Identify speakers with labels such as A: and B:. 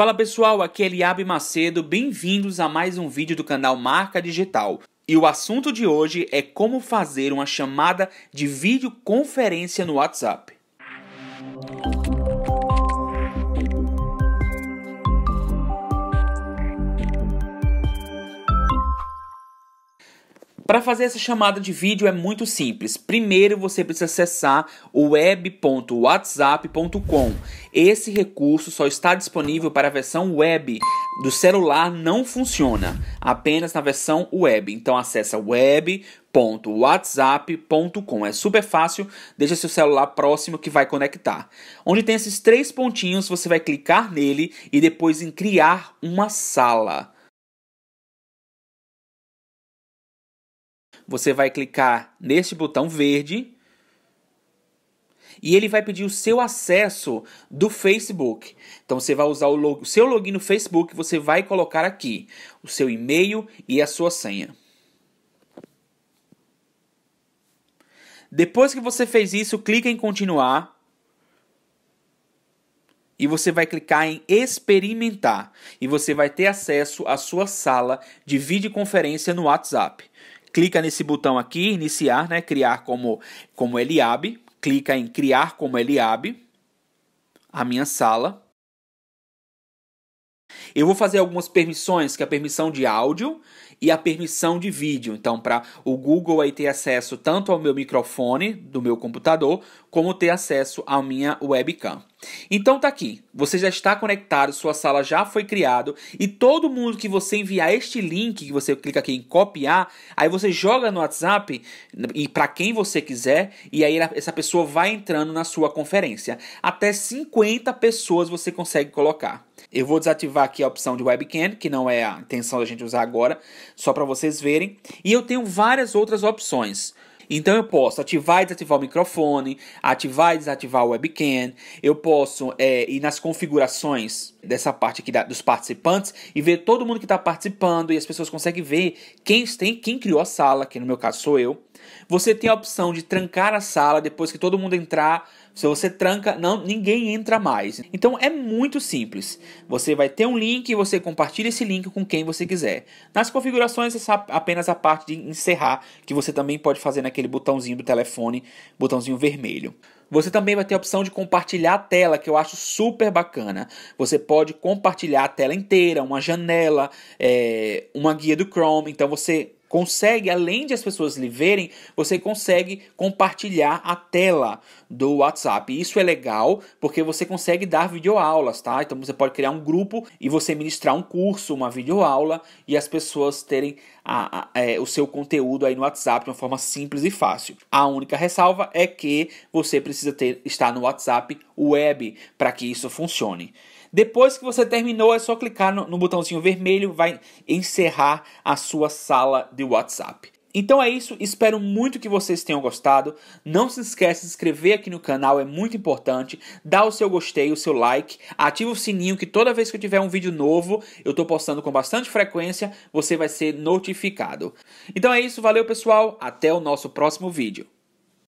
A: Fala pessoal, aqui é Eliabe Macedo, bem-vindos a mais um vídeo do canal Marca Digital. E o assunto de hoje é como fazer uma chamada de videoconferência no WhatsApp. Para fazer essa chamada de vídeo é muito simples. Primeiro você precisa acessar o web.whatsapp.com. Esse recurso só está disponível para a versão web. Do celular não funciona, apenas na versão web. Então acessa web.whatsapp.com. É super fácil, deixa seu celular próximo que vai conectar. Onde tem esses três pontinhos, você vai clicar nele e depois em criar uma sala. você vai clicar neste botão verde e ele vai pedir o seu acesso do Facebook. Então você vai usar o, log... o seu login no Facebook, você vai colocar aqui o seu e-mail e a sua senha. Depois que você fez isso, clica em continuar. E você vai clicar em experimentar e você vai ter acesso à sua sala de videoconferência no WhatsApp clica nesse botão aqui, iniciar, né, criar como, como Eliab, clica em criar como Eliab, a minha sala. Eu vou fazer algumas permissões, que é a permissão de áudio e a permissão de vídeo. Então, para o Google aí ter acesso tanto ao meu microfone do meu computador, como ter acesso à minha webcam. Então tá aqui, você já está conectado, sua sala já foi criado e todo mundo que você enviar este link, que você clica aqui em copiar, aí você joga no WhatsApp e para quem você quiser e aí essa pessoa vai entrando na sua conferência. Até 50 pessoas você consegue colocar. Eu vou desativar aqui a opção de webcam, que não é a intenção da gente usar agora, só para vocês verem. E eu tenho várias outras opções. Então eu posso ativar e desativar o microfone, ativar e desativar o webcam, eu posso é, ir nas configurações dessa parte aqui da, dos participantes e ver todo mundo que está participando e as pessoas conseguem ver quem tem, quem criou a sala, que no meu caso sou eu. Você tem a opção de trancar a sala depois que todo mundo entrar. Se você tranca, não, ninguém entra mais. Então é muito simples. Você vai ter um link e você compartilha esse link com quem você quiser. Nas configurações, essa, apenas a parte de encerrar, que você também pode fazer naquele aquele botãozinho do telefone, botãozinho vermelho. Você também vai ter a opção de compartilhar a tela, que eu acho super bacana. Você pode compartilhar a tela inteira, uma janela, é, uma guia do Chrome. Então você consegue, além de as pessoas lhe verem, você consegue compartilhar a tela do WhatsApp. Isso é legal porque você consegue dar videoaulas, tá? Então você pode criar um grupo e você ministrar um curso, uma videoaula e as pessoas terem a, a, é, o seu conteúdo aí no WhatsApp de uma forma simples e fácil. A única ressalva é que você precisa ter estar no WhatsApp web para que isso funcione. Depois que você terminou, é só clicar no, no botãozinho vermelho, vai encerrar a sua sala de WhatsApp. Então é isso, espero muito que vocês tenham gostado. Não se esqueça de se inscrever aqui no canal, é muito importante. Dá o seu gostei, o seu like, ativa o sininho que toda vez que eu tiver um vídeo novo, eu estou postando com bastante frequência, você vai ser notificado. Então é isso, valeu pessoal, até o nosso próximo vídeo.